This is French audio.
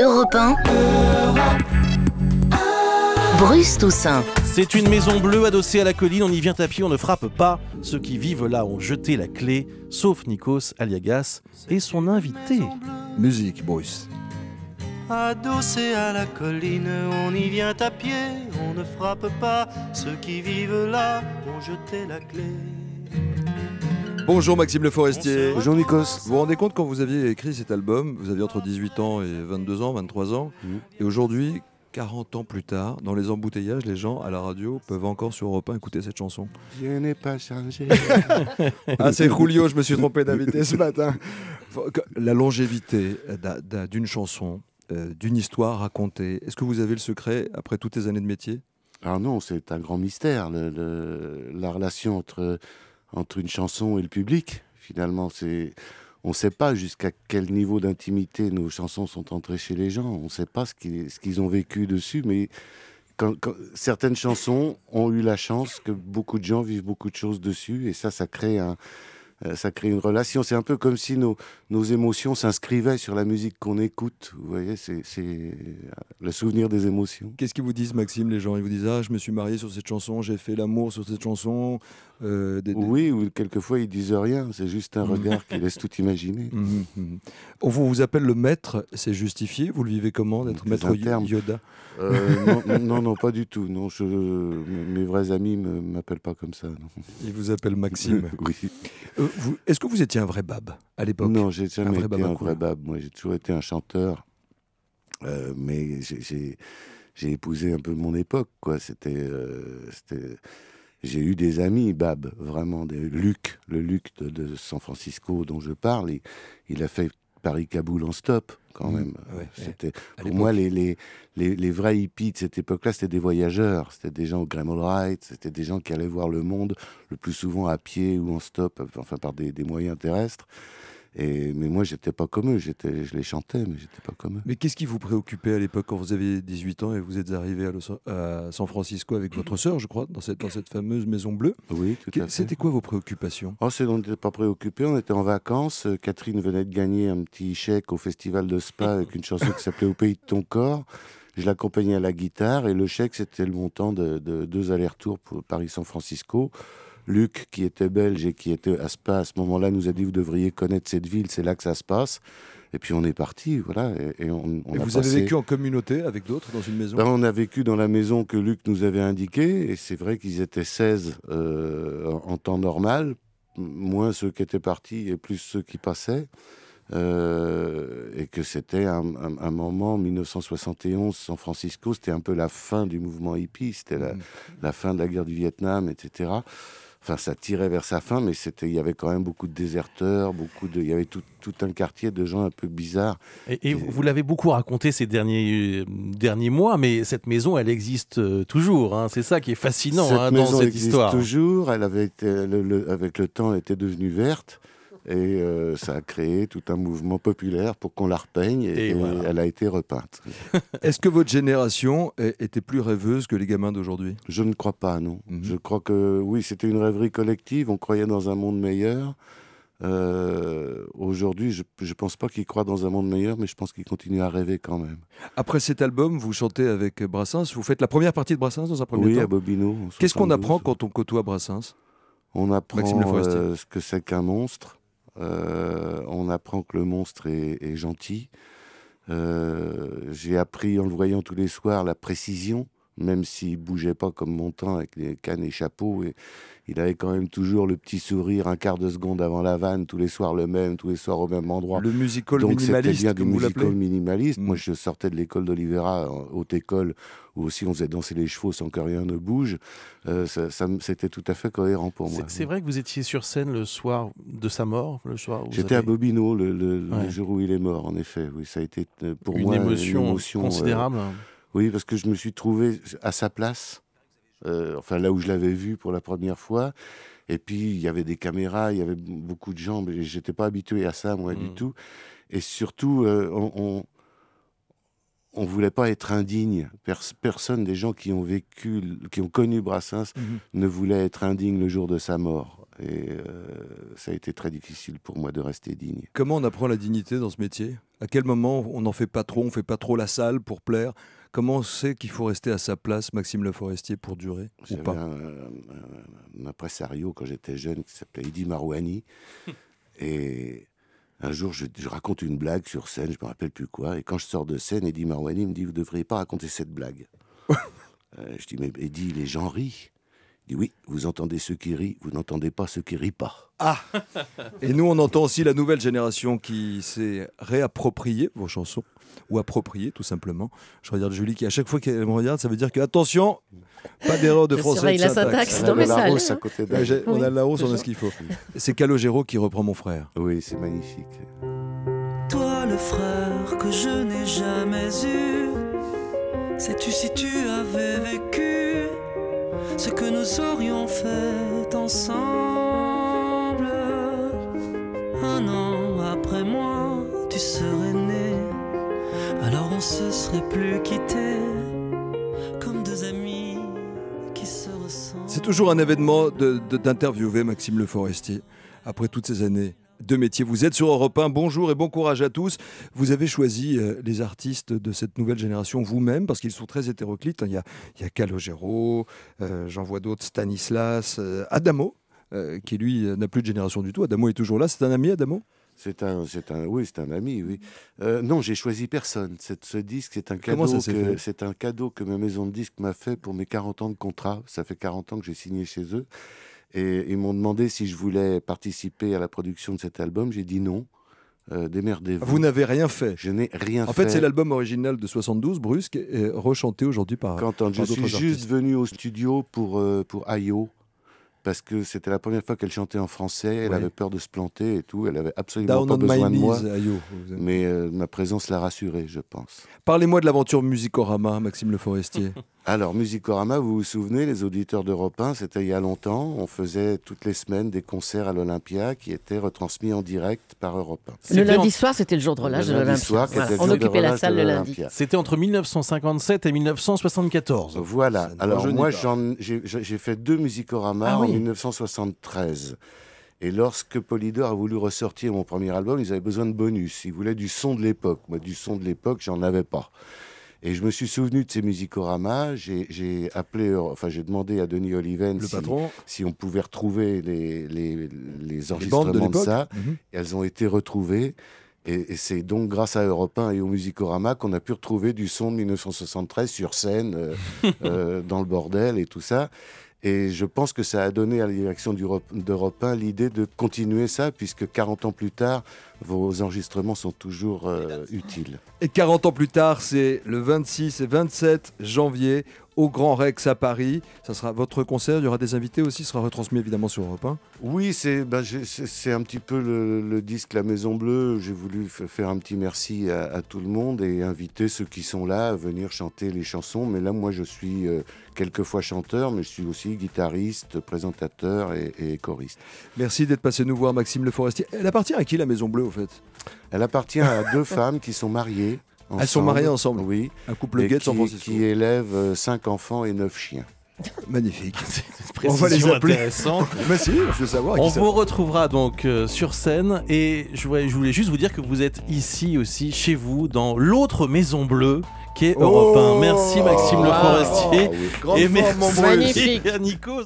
Europe Toussaint. C'est une maison bleue adossée à la colline, on y vient à pied, on ne frappe pas. Ceux qui vivent là ont jeté la clé, sauf Nikos Aliagas et son invité. Musique, Bruce. Adossée à la colline, on y vient à pied, on ne frappe pas. Ceux qui vivent là ont jeté la clé. Bonjour Maxime Le Forestier. Bonjour Nikos. Vous vous rendez compte quand vous aviez écrit cet album, vous aviez entre 18 ans et 22 ans, 23 ans, mm. et aujourd'hui, 40 ans plus tard, dans les embouteillages, les gens à la radio peuvent encore sur Europe 1 écouter cette chanson. Je n'ai pas changé. ah, c'est Julio, je me suis trompé d'invité ce matin. La longévité d'une chanson, euh, d'une histoire racontée, est-ce que vous avez le secret après toutes ces années de métier ah non, c'est un grand mystère, la relation entre entre une chanson et le public. Finalement, on ne sait pas jusqu'à quel niveau d'intimité nos chansons sont entrées chez les gens. On ne sait pas ce qu'ils ont vécu dessus, mais certaines chansons ont eu la chance que beaucoup de gens vivent beaucoup de choses dessus, et ça, ça crée un, euh, ça crée une relation. C'est un peu comme si nos, émotions s'inscrivaient sur la musique qu'on écoute. Vous voyez, c'est euh, le souvenir des émotions. Qu'est-ce qu'ils vous disent, Maxime, les gens Ils vous disent Ah, je me suis marié sur cette chanson, j'ai fait l'amour sur cette chanson. Euh, oui, ou quelquefois ils disent rien. C'est juste un mm. regard qui laisse tout imaginer. Mm, mm, On vous, appelle le maître, c'est justifié Vous le vivez comment d'être maître Yoda non, non, pas du tout. Non, mes vrais amis ne m'appellent pas comme ça. Ils vous appellent Maxime. oui est-ce que vous étiez un vrai bab à l'époque Non, j'ai jamais été un vrai bab. Moi, j'ai toujours été un chanteur, euh, mais j'ai, épousé un peu mon époque, quoi. C'était, euh, j'ai eu des amis, Bab, vraiment, des Luc, le Luc de, San Francisco dont je parle, il, a fait Paris-Kaboul en stop, quand mmh. même. pour moi les, vrais hippies de cette époque-là, c'était des voyageurs, c'était des gens au Graham c'était des gens qui allaient voir le monde le plus souvent à pied ou en stop, enfin par des, des moyens terrestres mais moi, j'étais pas comme eux. je les chantais, mais j'étais pas comme eux. Mais qu'est-ce qui vous préoccupait à l'époque quand vous aviez 18 ans et vous êtes arrivé à, San Francisco avec votre sœur, je crois, dans cette, fameuse maison bleue Oui, tout à fait. C'était quoi vos préoccupations oh, c'est, On n'était pas préoccupés, on était en vacances. Euh, Catherine venait de gagner un petit chèque au festival de Spa avec une chanson qui s'appelait Au pays de ton corps. Je l'accompagnais à la guitare et le chèque, c'était le montant de, de deux allers-retours pour Paris-San Francisco. Luc, qui était belge et qui était à à ce moment-là, nous a dit vous devriez connaître cette ville, c'est là que ça se passe. Et puis on est parti, voilà. Et, on, vous avez vécu en communauté avec d'autres dans une maison ben, On a vécu dans la maison que Luc nous avait indiquée, et c'est vrai qu'ils étaient 16 euh, en temps normal, moins ceux qui étaient partis et plus ceux qui passaient. Euh, et que c'était un, moment 1971 San Francisco, c'était un peu la fin du mouvement hippie, c'était la, mmh. la, fin de la guerre du Vietnam, etc. Enfin, ça tirait vers sa fin, mais c'était, il y avait quand même beaucoup de déserteurs, beaucoup de, il y avait tout, un quartier de gens un peu bizarres. Et, vous l'avez beaucoup raconté ces derniers, euh, derniers mois, mais cette maison, elle existe euh, toujours. Hein. C'est ça qui est fascinant hein, dans cette histoire. Toujours, elle avait été, avec le temps, elle était devenue verte. Et euh, ça a créé tout un mouvement populaire pour qu'on la repeigne et, elle a été repeinte. Est-ce que votre génération était plus rêveuse que les gamins d'aujourd'hui Je ne crois pas, non. Mhm. Je crois que oui, c'était une rêverie collective, on croyait dans un monde meilleur. Euh, aujourd'hui, je ne pense pas qu'ils croient dans un monde meilleur, mais je pense qu'ils continuent à rêver quand même. Après cet album, vous chantez avec Brassens. Vous faites la première partie de Brassens dans un premier temps Oui, à Bobino. Qu'est-ce qu'on apprend quand on côtoie Brassens On apprend euh, ce que c'est qu'un monstre, euh, on apprend que le monstre est, gentil. Euh, j'ai appris en le voyant tous les soirs la précision même s'il bougeait pas comme Montan avec les cannes et chapeaux, et il avait quand même toujours le petit sourire un quart de seconde avant la vanne, tous les soirs le même, tous les soirs au même endroit. Le musical Donc, minimaliste. Bien du musical minimaliste. Moi, mm. je sortais de l'école d'Olivera, haute école, où aussi on faisait danser les chevaux sans que rien ne bouge. Euh, ça, c'était tout à fait cohérent pour moi. C'est vrai que vous étiez sur scène le soir de sa mort, le soir. J'étais à Bobino le, jour où il est mort, en effet. Oui, ça a été euh, pour moi une émotion euh, considérable. Oui, parce que je me suis trouvé à sa place, euh, enfin là où je l'avais vu pour la première fois. Et puis, il y avait des caméras, il y avait beaucoup de gens, mais j'étais pas habitué à ça, moi, du mm. tout. Et surtout, euh, on, on voulait pas être indigne. personne des gens qui ont vécu, qui ont connu Brassens, mm-hmm. ne voulait être indigne le jour de sa mort. Et euh, ça a été très difficile pour moi de rester digne. Comment on apprend la dignité dans ce métier À quel moment on n'en fait pas trop, on fait pas trop la salle pour plaire Comment on sait qu'il faut rester à sa place, Maxime Le Forestier, pour durer ou pas un, un, impresario quand j'étais jeune qui s'appelait Eddie Marouani. et un jour, je, raconte une blague sur scène, je me rappelle plus quoi. Et quand je sors de scène, Eddie Marouani me dit Vous ne devriez pas raconter cette blague. Euh, je dis Mais Eddie, les gens rient dit oui, vous entendez ceux qui rient, vous n'entendez pas ceux qui rient pas. Ah Et nous, on entend aussi la nouvelle génération qui s'est réappropriée vos chansons, ou appropriée tout simplement. Je regarde Julie qui, à chaque fois qu'elle me regarde, ça veut dire que, attention, pas d'erreur de français. de la syntaxe. a côté On a la hausse, on a ce qu'il faut. C'est Calogero qui reprend mon frère. Oui, c'est magnifique. Toi, le frère que je n'ai jamais eu, sais-tu si tu avais que nous aurions fait ensemble. Un an après moi, tu serais né, alors on se serait plus quitté comme deux amis. qui se ressemblent. C'est toujours un événement d'interviewer de, Maxime Le Forestier après toutes ces années de métier. Vous êtes sur Europe 1. Bonjour et bon courage à tous. Vous avez choisi euh, les artistes de cette nouvelle génération vous-même parce qu'ils sont très hétéroclites. Hein. Il y a, il y a Calogero, euh, j'en vois d'autres, Stanislas, euh, Adamo, qui lui n'a plus de génération du tout. Adamo est toujours là. C'est un ami, Adamo c'est un, c'est un, oui, c'est un ami, oui. non, j'ai choisi personne. ce disque, c'est un cadeau c'est un cadeau que ma maison de disques m'a fait pour mes 40 ans de contrat. Ça fait 40 ans que j'ai signé chez eux. Et ils m'ont demandé si je voulais participer à la production de cet album. J'ai dit non. Euh, démerdez-vous. Vous, n'avez rien fait. Je n'ai rien fait. En fait, c'est l'album original de 72, Brusque, et rechanté aujourd'hui par. Quand je suis juste venu au studio pour, euh, pour IO, parce que c'était la première fois qu'elle chantait en français, elle avait peur de se planter et tout, elle avait absolument pas besoin de moi. Euh, mais euh, ma présence l'a rassurée, je pense. Parlez-moi de l'aventure Musicorama, Maxime Le Forestier. Alors, Musicorama, vous vous souvenez, les auditeurs d'Europe 1, c'était il y a longtemps, on faisait toutes les semaines des concerts à l'Olympia qui étaient retransmis en direct par Europe 1. Le lundi soir, c'était le jour de relâche le de l'Olympia. On occupait la salle de l'Olympia. C'était entre 1957 et 1974. Voilà. Alors, moi, j'ai fait deux Musicorama ah 1973. Et lorsque Polydor a voulu ressortir mon premier album, ils avaient besoin de bonus. Ils voulaient du son de l'époque. Moi, du son de l'époque, j'en avais pas. Et je me suis souvenu de ces musicoramas. J'ai appelé, enfin, j'ai demandé à Denis Oliven si, si, on pouvait retrouver les, les, enregistrements de, ça. Mhm. Et elles ont été retrouvées. Et, c'est donc grâce à Europe 1 et au Musicorama qu'on a pu retrouver du son de 1973 sur scène, euh, euh, dans le bordel et tout ça. Et je pense que ça a donné à la direction d'Europe 1 l'idée de continuer ça, puisque 40 ans plus tard, vos enregistrements sont toujours euh, utiles. Et 40 ans plus tard, c'est le 26 et 27 janvier au Grand Rex à Paris. Ça sera votre concert, il y aura des invités aussi, sera retransmis évidemment sur Europe 1. Oui, ben, c'est un petit peu le, disque La Maison Bleue. J'ai voulu faire un petit merci à, tout le monde et inviter ceux qui sont là à venir chanter les chansons. Mais là, moi, je suis euh, quelquefois chanteur, mais je suis aussi guitariste, présentateur et, et choriste. Merci d'être passé nous voir, Maxime Le Forestier. Elle appartient à qui, La Maison Bleue, au fait Elle appartient à deux femmes qui sont mariées. Elles sont mariées ensemble. Oui. Un couple Qui élève euh, cinq enfants et neuf chiens. Magnifique. On va les appeler. Mais On vous retrouvera donc euh, sur scène et je voulais, je voulais, juste vous dire que vous êtes ici aussi chez vous dans l'autre maison bleue qui est européen. Europe 1. Merci Maxime oh, Le Forestier oh oui. et merci Nico.